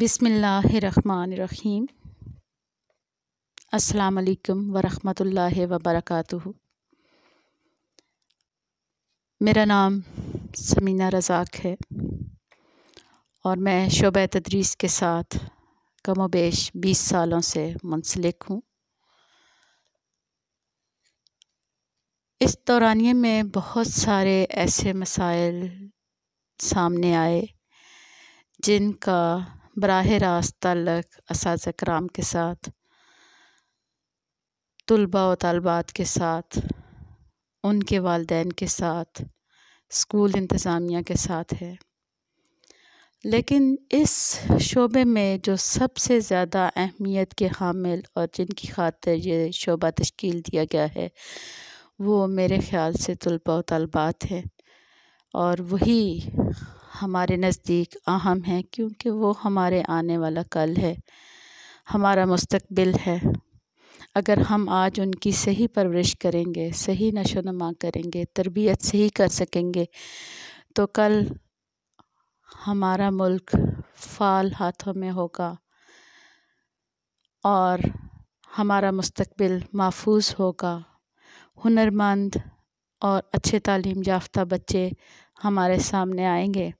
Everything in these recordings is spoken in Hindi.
बिसमीम् अल्लाम वरहमतुल्लाहि वबरकातुहु मेरा नाम समीना रज़ाक है और मैं शोब तदरीस के साथ कम बेश बीस सालों से मुंसलिक हूँ इस दौरानिए में बहुत सारे ऐसे मसाइल सामने आए जिनका बरह रास्त तल्लक इस कराम के साथ तलबा व तलबात के साथ उनके वालदेन के साथ स्कूल इंतज़ामिया के साथ है लेकिन इस शोबे में जो सबसे ज़्यादा अहमियत के हामिल और जिनकी खातिर ये शोबा तश्कील दिया गया है वो मेरे ख़्याल से तलबा व तलबात हैं और वही हमारे नज़दीक अहम है क्योंकि वो हमारे आने वाला कल है हमारा मुस्तकबिल है अगर हम आज उनकी सही परवरिश करेंगे सही नशो नमा करेंगे तरबियत सही कर सकेंगे तो कल हमारा मुल्क फाल हाथों में होगा और हमारा मुस्तबिल महफूज होगा हुनरमंद और अच्छे तालीम याफ्ता बच्चे हमारे सामने आएंगे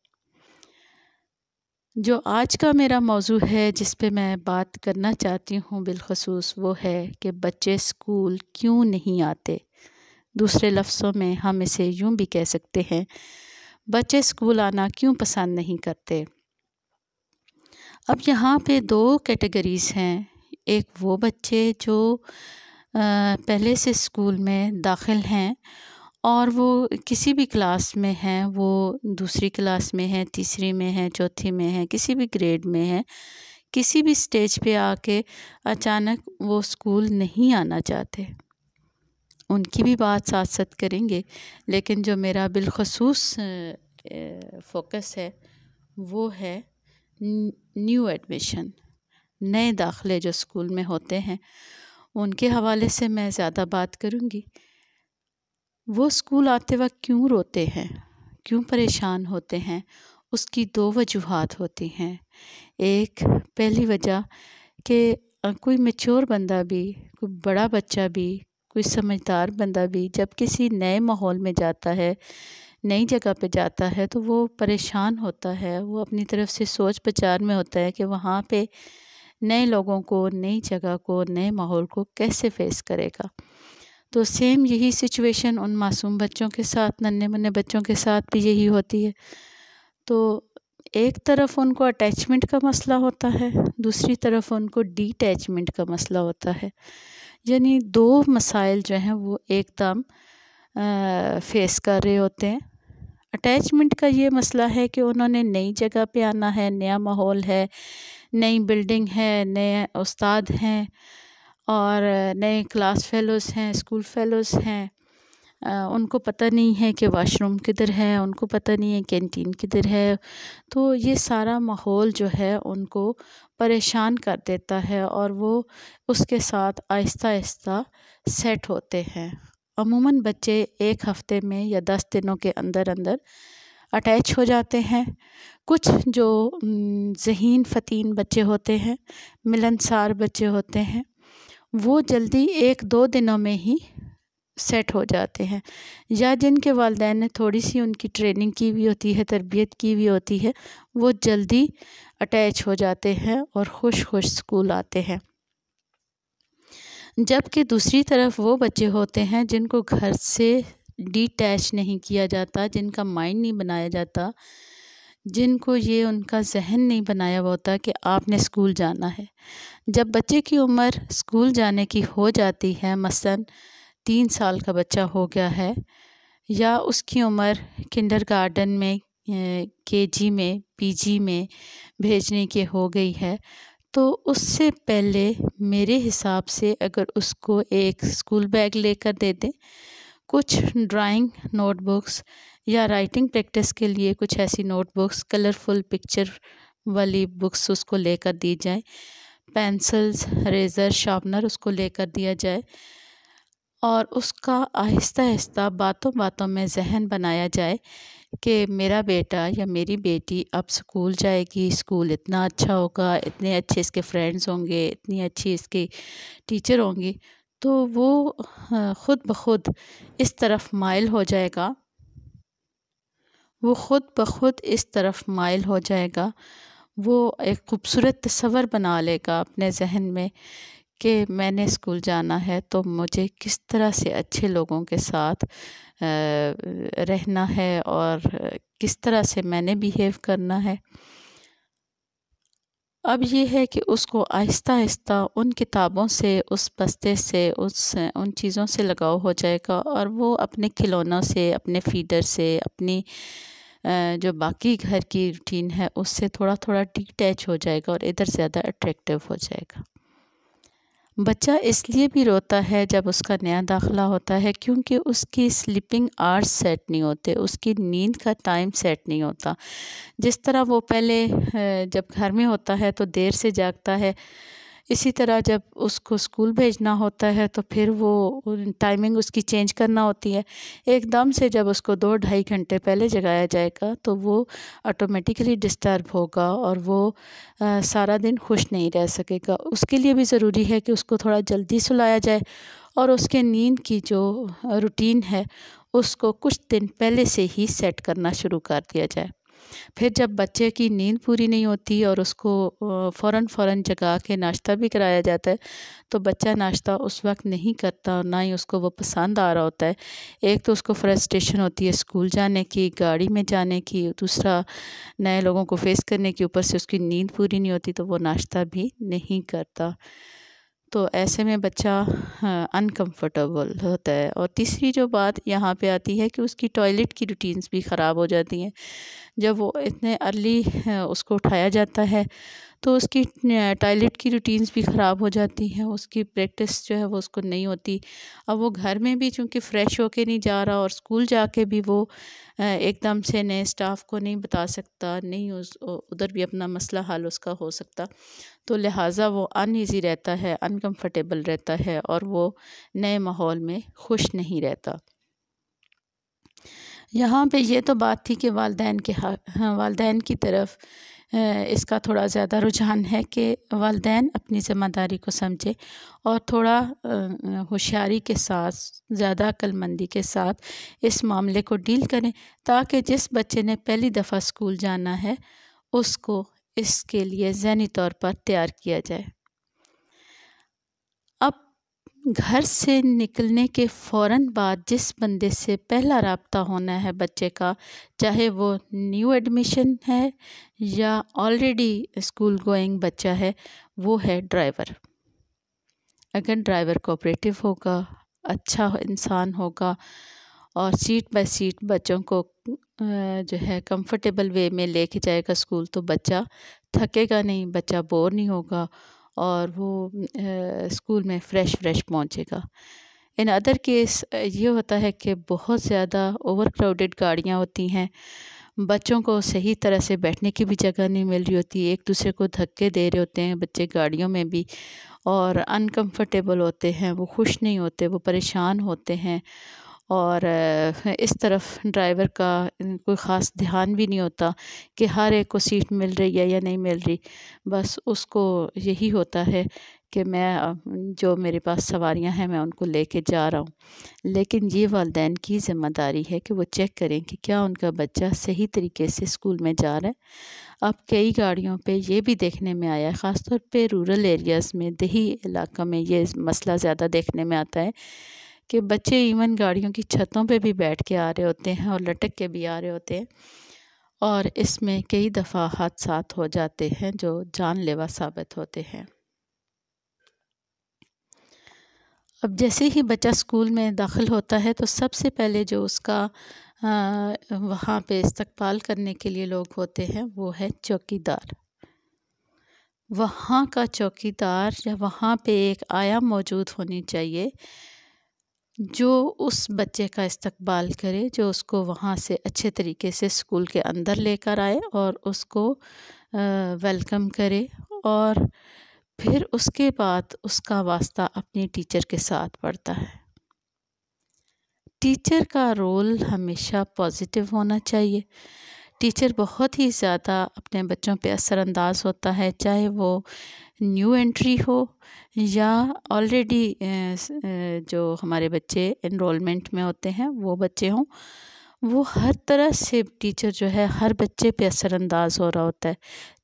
जो आज का मेरा मौजू है जिस पे मैं बात करना चाहती हूँ बिलखसूस वो है कि बच्चे स्कूल क्यों नहीं आते दूसरे लफ्ज़ों में हम इसे यूँ भी कह सकते हैं बच्चे स्कूल आना क्यों पसंद नहीं करते अब यहाँ पे दो कैटेगरीज़ हैं एक वो बच्चे जो पहले से स्कूल में दाखिल हैं और वो किसी भी क्लास में हैं वो दूसरी क्लास में हैं तीसरी में हैं चौथी में हैं किसी भी ग्रेड में है किसी भी स्टेज पे आके अचानक वो स्कूल नहीं आना चाहते उनकी भी बात साथ साथ करेंगे लेकिन जो मेरा बिलखसूस फोकस है वो है न्यू एडमिशन नए दाखले जो स्कूल में होते हैं उनके हवाले से मैं ज़्यादा बात करूँगी वो स्कूल आते वक्त क्यों रोते हैं क्यों परेशान होते हैं उसकी दो वजूहत होती हैं एक पहली वजह कि कोई मेच्योर बंदा भी कोई बड़ा बच्चा भी कोई समझदार बंदा भी जब किसी नए माहौल में जाता है नई जगह पे जाता है तो वो परेशान होता है वो अपनी तरफ से सोच बचार में होता है कि वहाँ पे नए लोगों को नई जगह को नए माहौल को कैसे फेस करेगा तो सेम यही सिचुएशन उन मासूम बच्चों के साथ नन्हे मुन्ने बच्चों के साथ भी यही होती है तो एक तरफ उनको अटैचमेंट का मसला होता है दूसरी तरफ उनको डीटैचमेंट का मसला होता है यानी दो मसाइल जो हैं वो एकदम फेस कर रहे होते हैं अटैचमेंट का ये मसला है कि उन्होंने नई जगह पे आना है नया माहौल है नई बिल्डिंग है नए उस्ताद हैं और नए क्लास फ़ेलोज़ हैं स्कूल फ़ेलोज़ हैं उनको पता नहीं है कि वाशरूम किधर है उनको पता नहीं है कैंटीन किधर है तो ये सारा माहौल जो है उनको परेशान कर देता है और वो उसके साथ आहिस्ता आहिस्ता सेट होते हैं अमूमन बच्चे एक हफ़्ते में या दस दिनों के अंदर अंदर अटैच हो जाते हैं कुछ जो जहीन फ़तीन बच्चे होते हैं मिलनसार बच्चे होते हैं वो जल्दी एक दो दिनों में ही सेट हो जाते हैं या जिनके वालदे ने थोड़ी सी उनकी ट्रेनिंग की भी होती है तरबियत की हुई होती है वो जल्दी अटैच हो जाते हैं और खुश खुश स्कूल आते हैं जबकि दूसरी तरफ वो बच्चे होते हैं जिनको घर से डिटैच नहीं किया जाता जिनका माइंड नहीं बनाया जाता जिनको ये उनका जहन नहीं बनाया हुआ होता कि आपने स्कूल जाना है जब बच्चे की उम्र स्कूल जाने की हो जाती है मसलन तीन साल का बच्चा हो गया है या उसकी उम्र किंडर गार्डन में के जी में पीजी में भेजने की हो गई है तो उससे पहले मेरे हिसाब से अगर उसको एक स्कूल बैग लेकर दे दें कुछ ड्राइंग नोटबुक्स या राइटिंग प्रैक्टिस के लिए कुछ ऐसी नोटबुक्स कलरफुल पिक्चर वाली बुक्स उसको लेकर दी जाए पेंसिल्स रेज़र शार्पनर उसको लेकर दिया जाए और उसका आहिस्ता आहिस्ता बातों बातों में जहन बनाया जाए कि मेरा बेटा या मेरी बेटी अब स्कूल जाएगी स्कूल इतना अच्छा होगा इतने अच्छे इसके फ्रेंड्स होंगे इतनी अच्छी इसकी टीचर होंगी तो वो ख़ुद ब खुद इस तरफ माइल हो जाएगा वो ख़ुद ब खुद इस तरफ माइल हो जाएगा वो एक ख़ूबसूरत तस्वर बना लेगा अपने जहन में कि मैंने स्कूल जाना है तो मुझे किस तरह से अच्छे लोगों के साथ रहना है और किस तरह से मैंने बिहेव करना है अब ये है कि उसको आहिस्ता आहिस्ता उन किताबों से उस बस्ते से उस उन चीज़ों से लगाव हो जाएगा और वो अपने खिलौनों से अपने फीडर से अपनी जो बाकी घर की रूटीन है उससे थोड़ा थोड़ा डिटैच हो जाएगा और इधर ज़्यादा अट्रैक्टिव हो जाएगा बच्चा इसलिए भी रोता है जब उसका नया दाखिला होता है क्योंकि उसकी स्लीपिंग आवर्स सेट नहीं होते उसकी नींद का टाइम सेट नहीं होता जिस तरह वो पहले जब घर में होता है तो देर से जागता है इसी तरह जब उसको स्कूल भेजना होता है तो फिर वो टाइमिंग उसकी चेंज करना होती है एकदम से जब उसको दो ढाई घंटे पहले जगाया जाएगा तो वो ऑटोमेटिकली डिस्टर्ब होगा और वो आ, सारा दिन खुश नहीं रह सकेगा उसके लिए भी ज़रूरी है कि उसको थोड़ा जल्दी सुलाया जाए और उसके नींद की जो रूटीन है उसको कुछ दिन पहले से ही सेट करना शुरू कर दिया जाए फिर जब बच्चे की नींद पूरी नहीं होती और उसको फ़ौर फ़ौर जगा के नाश्ता भी कराया जाता है तो बच्चा नाश्ता उस वक्त नहीं करता और ना ही उसको वो पसंद आ रहा होता है एक तो उसको फ्रस्ट्रेशन होती है स्कूल जाने की गाड़ी में जाने की दूसरा नए लोगों को फेस करने के ऊपर से उसकी नींद पूरी नहीं होती तो वो नाश्ता भी नहीं करता तो ऐसे में बच्चा अनकंफर्टेबल हाँ, होता है और तीसरी जो बात यहाँ पे आती है कि उसकी टॉयलेट की रूटीन्स भी ख़राब हो जाती हैं जब वो इतने अर्ली हाँ, उसको उठाया जाता है तो उसकी टॉयलेट की रूटीन्स भी ख़राब हो जाती हैं उसकी प्रैक्टिस जो है वो उसको नहीं होती अब वो घर में भी चूँकि फ़्रेश होके नहीं जा रहा और स्कूल जाके भी वो एकदम से नए स्टाफ को नहीं बता सकता नहीं उस उधर भी अपना मसला हल उसका हो सकता तो लिहाजा वो अनईज़ी रहता है अनकम्फर्टेबल रहता है और वो नए माहौल में खुश नहीं रहता यहाँ पे ये तो बात थी कि वालदेन के हाँ, वालदेन की तरफ इसका थोड़ा ज़्यादा रुझान है कि वालदे अपनी ज़िम्मेदारी को समझे और थोड़ा होशियारी के साथ ज़्यादा अक्लमंदी के साथ इस मामले को डील करें ताकि जिस बच्चे ने पहली दफ़ा स्कूल जाना है उसको इसके लिए जहनी तौर पर तैयार किया जाए घर से निकलने के फ़ौर बाद जिस बंदे से पहला रबता होना है बच्चे का चाहे वो न्यू एडमिशन है या ऑलरेडी स्कूल गोइंग बच्चा है वो है ड्राइवर अगर ड्राइवर कोऑपरेटिव होगा अच्छा इंसान होगा और सीट बाय सीट बच्चों को जो है कंफर्टेबल वे में लेके जाएगा स्कूल तो बच्चा थकेगा नहीं बच्चा बोर नहीं होगा और वो स्कूल में फ़्रेश फ़्रेश पहुँचेगा इन अदर केस ये होता है कि बहुत ज़्यादा ओवर क्राउडेड गाड़ियाँ होती हैं बच्चों को सही तरह से बैठने की भी जगह नहीं मिल रही होती एक दूसरे को धक्के दे रहे होते हैं बच्चे गाड़ियों में भी और अनकंफर्टेबल होते हैं वो खुश नहीं होते वो परेशान होते हैं और इस तरफ ड्राइवर का कोई ख़ास ध्यान भी नहीं होता कि हर एक को सीट मिल रही है या नहीं मिल रही बस उसको यही होता है कि मैं जो मेरे पास सवारियां हैं मैं उनको लेके जा रहा हूँ लेकिन ये वालदे की ज़िम्मेदारी है कि वो चेक करें कि क्या उनका बच्चा सही तरीके से स्कूल में जा रहा है अब कई गाड़ियों पे ये भी देखने में आया है ख़ासतौर पे रूरल एरियाज़ में दही इलाका में ये मसला ज़्यादा देखने में आता है कि बच्चे इवन गाड़ियों की छतों पे भी बैठ के आ रहे होते हैं और लटक के भी आ रहे होते हैं और इसमें कई दफ़ा हादसा हो जाते हैं जो जानलेवा साबित होते हैं अब जैसे ही बच्चा स्कूल में दाखिल होता है तो सबसे पहले जो उसका आ, वहाँ पे इस्तकबाल करने के लिए लोग होते हैं वो है चौकीदार वहाँ का चौकीदार या वहाँ पे एक आया मौजूद होनी चाहिए जो उस बच्चे का इस्तकबाल करे जो उसको वहाँ से अच्छे तरीके से स्कूल के अंदर लेकर आए और उसको वेलकम करे और फिर उसके बाद उसका वास्ता अपने टीचर के साथ पड़ता है टीचर का रोल हमेशा पॉजिटिव होना चाहिए टीचर बहुत ही ज़्यादा अपने बच्चों पे असरअंदाज होता है चाहे वो न्यू एंट्री हो या ऑलरेडी जो हमारे बच्चे इनमेंट में होते हैं वो बच्चे हों वो हर तरह से टीचर जो है हर बच्चे पे असरअंदाज हो रहा होता है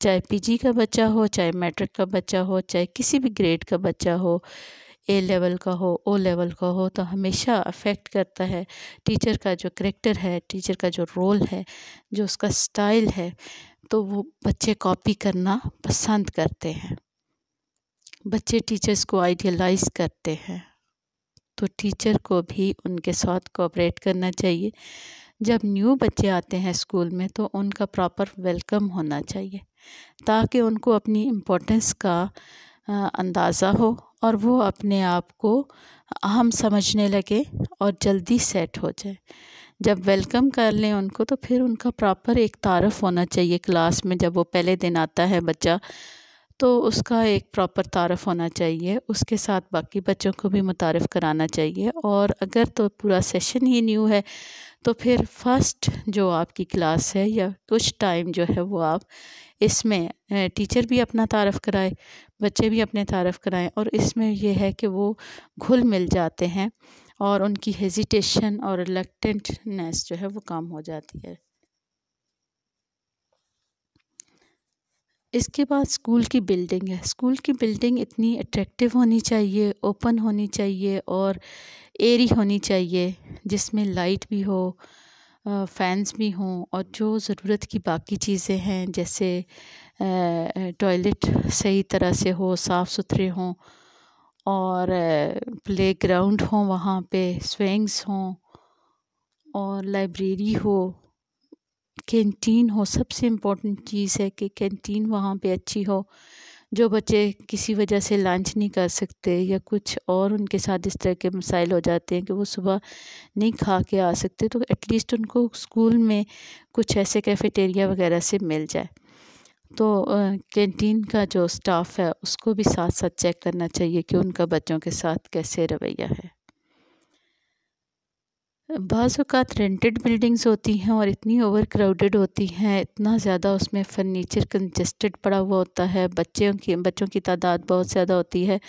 चाहे पीजी का बच्चा हो चाहे मैट्रिक का बच्चा हो चाहे किसी भी ग्रेड का बच्चा हो ए लेवल का हो ओ लेवल का हो तो हमेशा अफेक्ट करता है टीचर का जो करेक्टर है टीचर का जो रोल है जो उसका स्टाइल है तो वो बच्चे कॉपी करना पसंद करते हैं बच्चे टीचर्स को आइडियलाइज करते हैं तो टीचर को भी उनके साथ कोऑपरेट करना चाहिए जब न्यू बच्चे आते हैं स्कूल में तो उनका प्रॉपर वेलकम होना चाहिए ताकि उनको अपनी इम्पोर्टेंस का अंदाज़ा हो और वो अपने आप को अहम समझने लगे और जल्दी सेट हो जाए जब वेलकम कर लें उनको तो फिर उनका प्रॉपर एक तारफ़ होना चाहिए क्लास में जब वो पहले दिन आता है बच्चा तो उसका एक प्रॉपर तारफ़ होना चाहिए उसके साथ बाकी बच्चों को भी मुतारफ़ कराना चाहिए और अगर तो पूरा सेशन ही न्यू है तो फिर फर्स्ट जो आपकी क्लास है या कुछ टाइम जो है वो आप इसमें टीचर भी अपना तारफ़ कराए बच्चे भी अपने तारफ़ कराएं और इसमें यह है कि वो घुल मिल जाते हैं और उनकी हेजिटेशन और रिलेक्टेंटनेस जो है वो कम हो जाती है इसके बाद स्कूल की बिल्डिंग है स्कूल की बिल्डिंग इतनी अट्रैक्टिव होनी चाहिए ओपन होनी चाहिए और एरी होनी चाहिए जिसमें लाइट भी हो फ़ैंस भी हों और जो ज़रूरत की बाकी चीज़ें हैं जैसे टॉयलेट सही तरह से हो साफ़ सुथरे हों और प्ले ग्राउंड हो वहाँ पे स्विंग्स हों और लाइब्रेरी हो कैंटीन हो सबसे इम्पोर्टेंट चीज़ है कि कैंटीन वहाँ पे अच्छी हो जो बच्चे किसी वजह से लंच नहीं कर सकते या कुछ और उनके साथ इस तरह के मसाइल हो जाते हैं कि वो सुबह नहीं खा के आ सकते तो एटलीस्ट उनको स्कूल में कुछ ऐसे कैफेटेरिया वगैरह से मिल जाए तो कैंटीन का जो स्टाफ है उसको भी साथ साथ चेक करना चाहिए कि उनका बच्चों के साथ कैसे रवैया है बाज़ रेंटेड बिल्डिंग्स होती हैं और इतनी ओवर क्राउडेड होती हैं इतना ज़्यादा उसमें फर्नीचर कंजस्टेड पड़ा हुआ होता है बच्चों की बच्चों की तादाद बहुत ज़्यादा होती है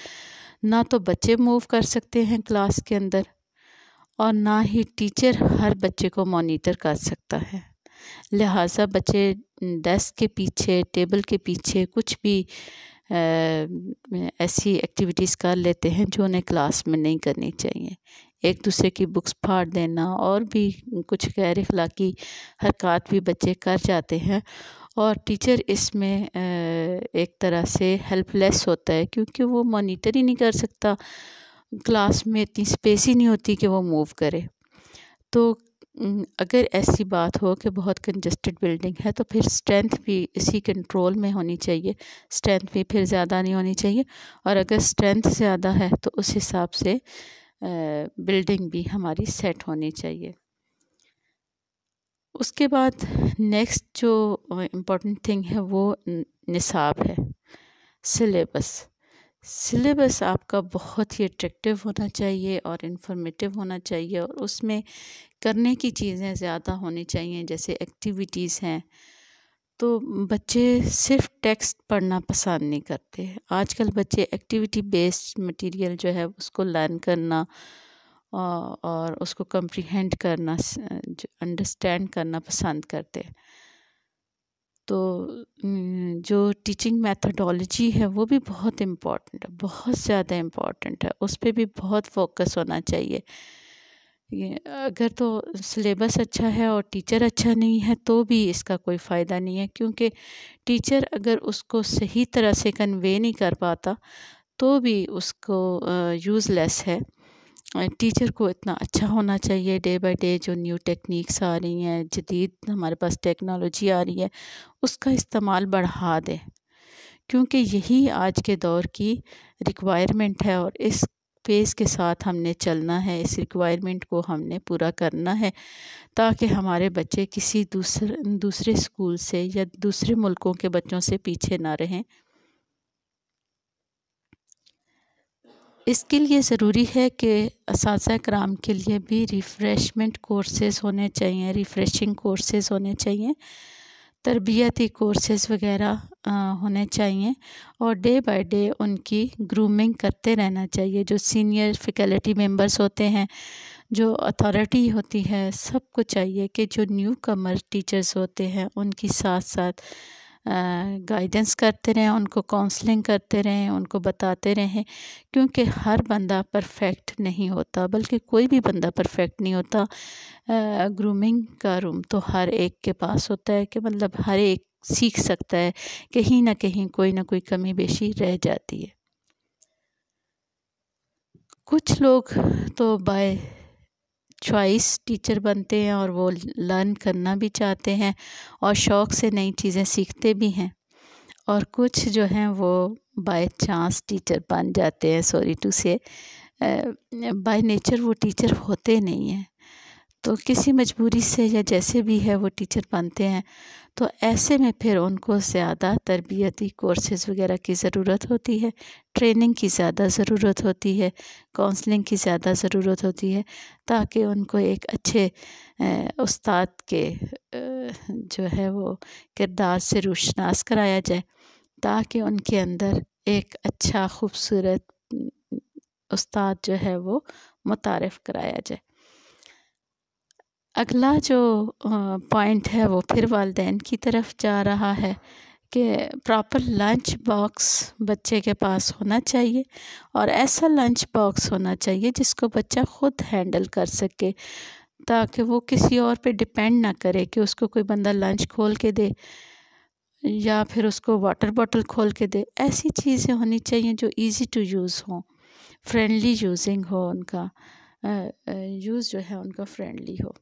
ना तो बच्चे मूव कर सकते हैं क्लास के अंदर और ना ही टीचर हर बच्चे को मॉनिटर कर सकता है लिहाजा बच्चे डेस्क के पीछे टेबल के पीछे कुछ भी ऐसी एक्टिविटीज़ कर लेते हैं जो उन्हें क्लास में नहीं करनी चाहिए एक दूसरे की बुक्स फाड़ देना और भी कुछ गैर अखलाकी हरकत भी बच्चे कर जाते हैं और टीचर इसमें एक तरह से हेल्पलेस होता है क्योंकि वो मॉनिटर ही नहीं कर सकता क्लास में इतनी स्पेस ही नहीं होती कि वो मूव करे तो अगर ऐसी बात हो कि बहुत कंजस्टेड बिल्डिंग है तो फिर स्ट्रेंथ भी इसी कंट्रोल में होनी चाहिए स्ट्रेंथ भी फिर ज़्यादा नहीं होनी चाहिए और अगर स्ट्रेंथ ज़्यादा है तो उस हिसाब से बिल्डिंग भी हमारी सेट होनी चाहिए उसके बाद नेक्स्ट जो इम्पोर्टेंट थिंग है वो निसाब है सिलेबस सिलेबस आपका बहुत ही अट्रैक्टिव होना चाहिए और इन्फॉर्मेटिव होना चाहिए और उसमें करने की चीज़ें ज़्यादा होनी चाहिए जैसे एक्टिविटीज़ हैं तो बच्चे सिर्फ टेक्स्ट पढ़ना पसंद नहीं करते आजकल बच्चे एक्टिविटी बेस्ड मटेरियल जो है उसको लर्न करना और उसको कम्प्रीहेंड करना अंडरस्टैंड करना पसंद करते हैं तो जो टीचिंग मैथडोलॉजी है वो भी बहुत इम्पॉर्टेंट है बहुत ज़्यादा इम्पॉर्टेंट है उस पर भी बहुत फोकस होना चाहिए अगर तो सिलेबस अच्छा है और टीचर अच्छा नहीं है तो भी इसका कोई फ़ायदा नहीं है क्योंकि टीचर अगर उसको सही तरह से कन्वे नहीं कर पाता तो भी उसको यूज़लेस है टीचर को इतना अच्छा होना चाहिए डे बाय डे जो न्यू टेक्निक्स आ रही हैं जदीद हमारे पास टेक्नोलॉजी आ रही है उसका इस्तेमाल बढ़ा दें क्योंकि यही आज के दौर की रिक्वायरमेंट है और इस पेस के साथ हमने चलना है इस रिक्वायरमेंट को हमने पूरा करना है ताकि हमारे बच्चे किसी दूसरे दूसरे स्कूल से या दूसरे मुल्कों के बच्चों से पीछे ना रहें इसके लिए ज़रूरी है कि इस कराम के लिए भी रिफ़्रेशमेंट कोर्सेज़ होने चाहिए रिफ़्रेशिंग कोर्सेज़ होने चाहिए तरबियती कोर्सेज़ वगैरह होने चाहिए और डे बाय डे उनकी ग्रूमिंग करते रहना चाहिए जो सीनियर फैकल्टी मेंबर्स होते हैं जो अथॉरिटी होती है सबको चाहिए कि जो न्यू कमर टीचर्स होते हैं उनकी साथ साथ गाइडेंस करते रहें उनको काउंसलिंग करते रहें उनको बताते रहें क्योंकि हर बंदा परफेक्ट नहीं होता बल्कि कोई भी बंदा परफेक्ट नहीं होता ग्रूमिंग का रूम तो हर एक के पास होता है कि मतलब हर एक सीख सकता है कहीं ना कहीं कोई ना कोई कमी बेशी रह जाती है कुछ लोग तो बाय च्वाइस टीचर बनते हैं और वो लर्न करना भी चाहते हैं और शौक़ से नई चीज़ें सीखते भी हैं और कुछ जो हैं वो बाय चांस टीचर बन जाते हैं sorry to say by nature वो टीचर होते नहीं हैं तो किसी मजबूरी से या जैसे भी है वो टीचर बनते हैं तो ऐसे में फिर उनको ज़्यादा तरबियती कोर्सेज़ वगैरह की ज़रूरत होती है ट्रेनिंग की ज़्यादा ज़रूरत होती है काउंसलिंग की ज़्यादा ज़रूरत होती है ताकि उनको एक अच्छे उस्ताद के जो है वो किरदार से रोशनास कराया जाए ताकि उनके अंदर एक अच्छा खूबसूरत उस्ताद जो है वो मुतारफ़ कराया जाए अगला जो पॉइंट है वो फिर वालदेन की तरफ जा रहा है कि प्रॉपर लंच बॉक्स बच्चे के पास होना चाहिए और ऐसा लंच बॉक्स होना चाहिए जिसको बच्चा ख़ुद हैंडल कर सके ताकि वो किसी और पे डिपेंड ना करे कि उसको कोई बंदा लंच खोल के दे या फिर उसको वाटर बॉटल खोल के दे ऐसी चीज़ें होनी चाहिए जो इजी टू यूज़ हों फ्रेंडली यूजिंग हो उनका यूज़ जो है उनका फ्रेंडली हो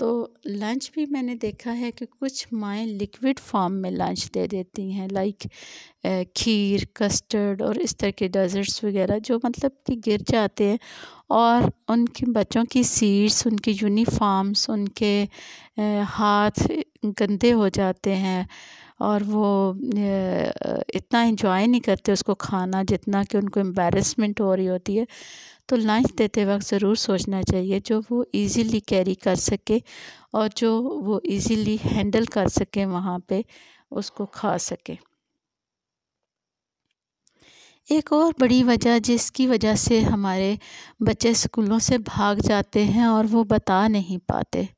तो लंच भी मैंने देखा है कि कुछ माएँ लिक्विड फॉर्म में लंच दे देती हैं लाइक खीर कस्टर्ड और इस तरह के डेजर्ट्स वगैरह जो मतलब कि गिर जाते हैं और उनके बच्चों की सीट्स उनके यूनिफॉर्म्स उनके हाथ गंदे हो जाते हैं और वो इतना इन्जॉय नहीं करते उसको खाना जितना कि उनको एम्बेरसमेंट हो रही होती है तो लंच देते वक्त ज़रूर सोचना चाहिए जो वो इजीली कैरी कर सके और जो वो इजीली हैंडल कर सके वहाँ पे उसको खा सके एक और बड़ी वजह जिसकी वजह से हमारे बच्चे स्कूलों से भाग जाते हैं और वो बता नहीं पाते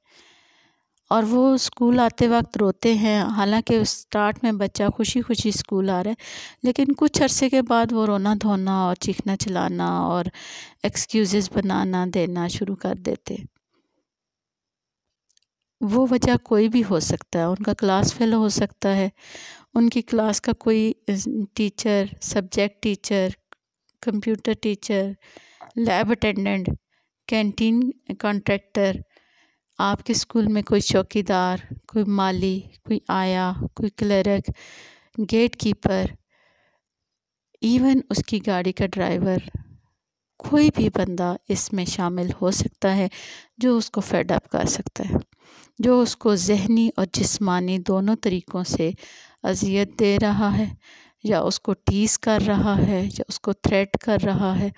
और वो स्कूल आते वक्त रोते हैं हालांकि स्टार्ट में बच्चा खुशी खुशी स्कूल आ रहा है लेकिन कुछ अरसे के बाद वो रोना धोना और चीखना चलाना और एक्सक्यूज़ बनाना देना शुरू कर देते वो वजह कोई भी हो सकता है उनका क्लास फेलो हो सकता है उनकी क्लास का कोई teacher subject teacher computer teacher lab attendant canteen contractor आपके स्कूल में कोई चौकीदार कोई माली कोई आया कोई क्लर्क गेट कीपर इवन उसकी गाड़ी का ड्राइवर कोई भी बंदा इसमें शामिल हो सकता है जो उसको फेड अप कर सकता है जो उसको जहनी और जिस्मानी दोनों तरीक़ों से अजियत दे रहा है या उसको टीस कर रहा है या उसको थ्रेट कर रहा है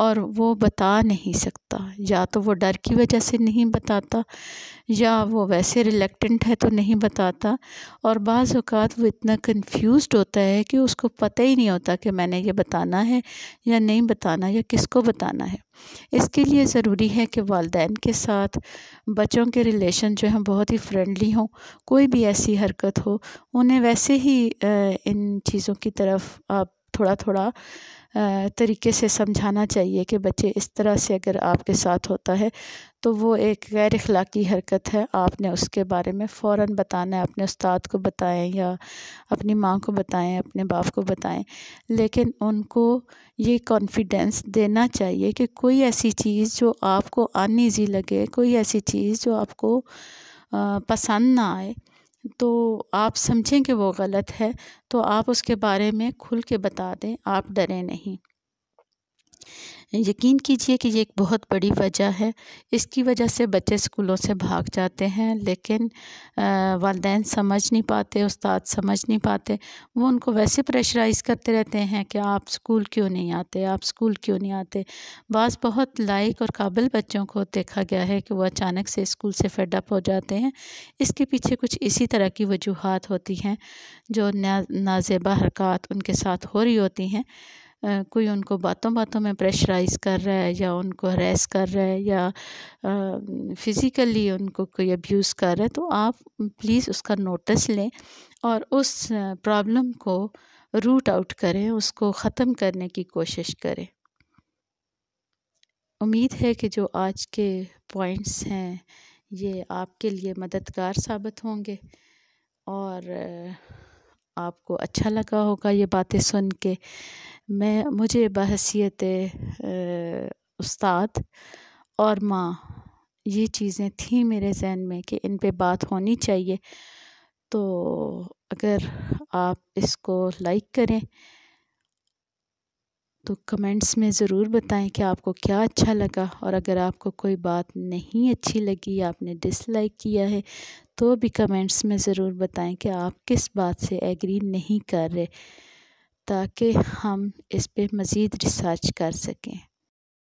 और वो बता नहीं सकता या तो वो डर की वजह से नहीं बताता या वो वैसे रिलेक्टेंट है तो नहीं बताता और बाज़ अवत वो इतना कंफ्यूज होता है कि उसको पता ही नहीं होता कि मैंने ये बताना है या नहीं बताना या किसको बताना है इसके लिए ज़रूरी है कि वालदेन के साथ बच्चों के रिलेशन जो हैं बहुत ही फ्रेंडली हों कोई भी ऐसी हरकत हो उन्हें वैसे ही इन चीज़ों की तरफ आप थोड़ा थोड़ा तरीके से समझाना चाहिए कि बच्चे इस तरह से अगर आपके साथ होता है तो वो एक गैर अखलाक़ी हरकत है आपने उसके बारे में फ़ौर बताना है अपने उस्ताद को बताएं या अपनी माँ को बताएं अपने बाप को बताएं लेकिन उनको ये कॉन्फिडेंस देना चाहिए कि कोई ऐसी चीज़ जो आपको अनईज़ी लगे कोई ऐसी चीज़ जो आपको पसंद ना आए तो आप समझें कि वो गलत है तो आप उसके बारे में खुल के बता दें आप डरें नहीं यकीन कीजिए कि ये एक बहुत बड़ी वजह है इसकी वजह से बच्चे स्कूलों से भाग जाते हैं लेकिन वालदे समझ नहीं पाते उस्ताद समझ नहीं पाते वो उनको वैसे प्रेशराइज़ करते रहते हैं कि आप स्कूल क्यों नहीं आते आप स्कूल क्यों नहीं आते बाज़ बहुत लाइक और काबिल बच्चों को देखा गया है कि वह अचानक से स्कूल से फेडअप हो जाते हैं इसके पीछे कुछ इसी तरह की वजूहत होती हैं जो ना नाजेबा हरकत उनके साथ हो रही होती हैं कोई उनको बातों बातों में प्रेशराइज़ कर रहा है या उनको हरेस कर रहा है या फिज़िकली उनको कोई अब्यूज़ कर रहा है तो आप प्लीज़ उसका नोटिस लें और उस प्रॉब्लम को रूट आउट करें उसको ख़त्म करने की कोशिश करें उम्मीद है कि जो आज के पॉइंट्स हैं ये आपके लिए मददगार साबित होंगे और आपको अच्छा लगा होगा ये बातें सुन के मैं मुझे बहसीत उस्ताद और माँ ये चीज़ें थी मेरे जहन में कि इन पे बात होनी चाहिए तो अगर आप इसको लाइक करें तो कमेंट्स में ज़रूर बताएं कि आपको क्या अच्छा लगा और अगर आपको कोई बात नहीं अच्छी लगी आपने डिसलाइक किया है तो भी कमेंट्स में ज़रूर बताएं कि आप किस बात से एग्री नहीं कर रहे ताकि हम इस पे मज़ीद रिसर्च कर सकें